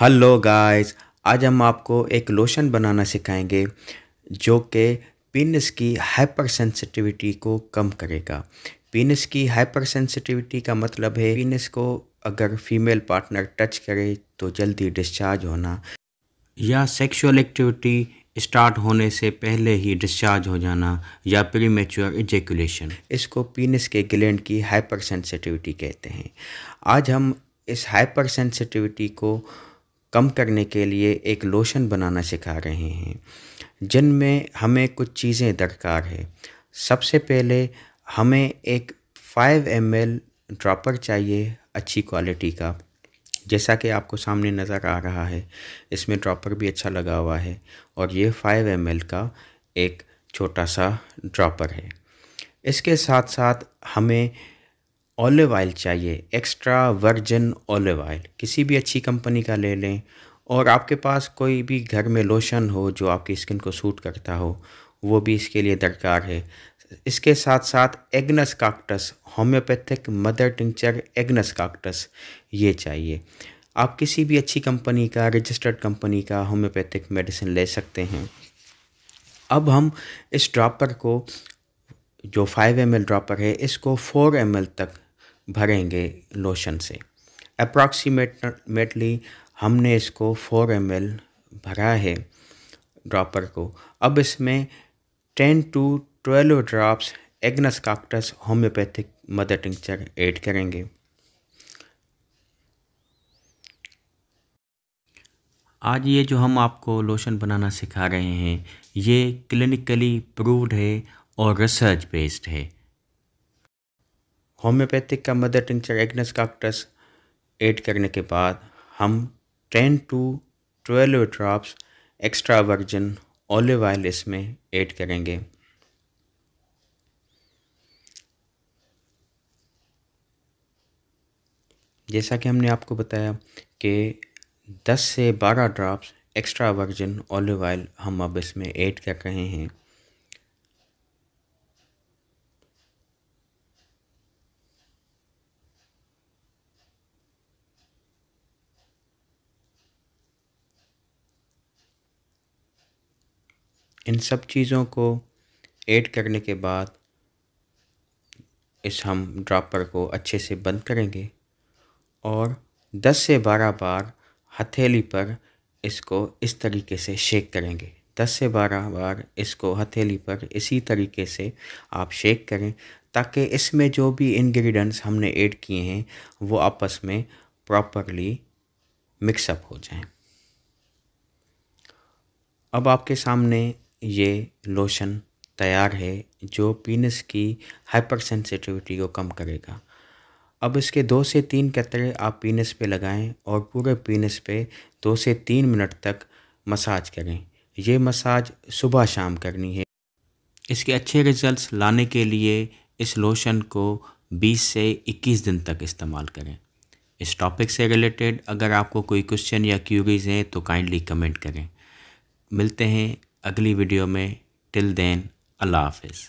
hello guys आज हम आपको एक लोशन बनाना सिखाएंगे जो कि पीनस की हाइपर सेंसिटिविटी को कम करेगा पीनस की हाइपर सेंसिटिविटी का मतलब है पीनस को अगर फीमेल पार्टनर टच करे तो जल्दी डिस्चार्ज होना या सेक्सुअल एक्टिविटी स्टार्ट होने से पहले ही डिस्चार्ज हो जाना या प्री मेच्योर इजेकुलेशन इसको पीनस के ग्लैंड की हाइपर सेंसिटिविटी कहते हैं आज हम इस हाइपर सेंसिटिविटी को कम करने के लिए एक लोशन बनाना सिखा रहे हैं जिनमें हमें कुछ चीज़ें दरकार है सबसे पहले हमें एक 5 एम ड्रॉपर चाहिए अच्छी क्वालिटी का जैसा कि आपको सामने नज़र आ रहा है इसमें ड्रॉपर भी अच्छा लगा हुआ है और ये 5 एम का एक छोटा सा ड्रॉपर है इसके साथ साथ हमें ऑलिव ऑयल चाहिए एक्स्ट्रा वर्जिन ऑलिव ऑयल किसी भी अच्छी कंपनी का ले लें और आपके पास कोई भी घर में लोशन हो जो आपकी स्किन को सूट करता हो वो भी इसके लिए दरकार है इसके साथ साथ agnus castus homeopathic mother tincture agnus castus ये चाहिए आप किसी भी अच्छी कंपनी का रजिस्टर्ड कंपनी का होम्योपैथिक मेडिसिन ले सकते हैं अब हम इस ड्रॉपर को जो 5 एम ड्रॉपर है इसको 4 एम तक भरेंगे लोशन से अप्रॉक्सीमेटली हमने इसको 4 एम भरा है ड्रॉपर को अब इसमें 10 to 12 drops agnus castus homeopathic mother tincture add करेंगे आज ये जो हम आपको लोशन बनाना सिखा रहे हैं ये क्लिनिकली प्रूव्ड है और रिसर्च बेस्ड है होम्योपैथिक का mother tincture agnus castus add करने के बाद हम ten to twelve drops extra virgin olive oil इसमें ऐड करेंगे जैसा कि हमने आपको बताया कि 10 से 12 drops extra virgin olive oil हम अब इसमें ऐड कर रहे हैं इन सब चीज़ों को ऐड करने के बाद इस हम ड्रॉपर को अच्छे से बंद करेंगे और 10 से 12 बार हथेली पर इसको इस तरीके से शेक करेंगे 10 से 12 बार इसको हथेली पर इसी तरीके से आप शेक करें ताकि इसमें जो भी इंग्रेडिएंट्स हमने ऐड किए हैं वो आपस में प्रॉपरली मिक्सअप हो जाएं अब आपके सामने ये लोशन तैयार है जो पीनस की हाइपर सेंसिटिविटी को कम करेगा अब इसके दो से तीन कतरे आप पीनस पे लगाएं और पूरे पीनस पे दो से तीन मिनट तक मसाज करें ये मसाज सुबह शाम करनी है इसके अच्छे रिजल्ट्स लाने के लिए इस लोशन को 20 से 21 दिन तक इस्तेमाल करें इस टॉपिक से रिलेटेड अगर आपको कोई क्वेश्चन या क्यूरीज हैं तो काइंडली कमेंट करें मिलते हैं अगली वीडियो में टिल देन अल्लाह हाफिज़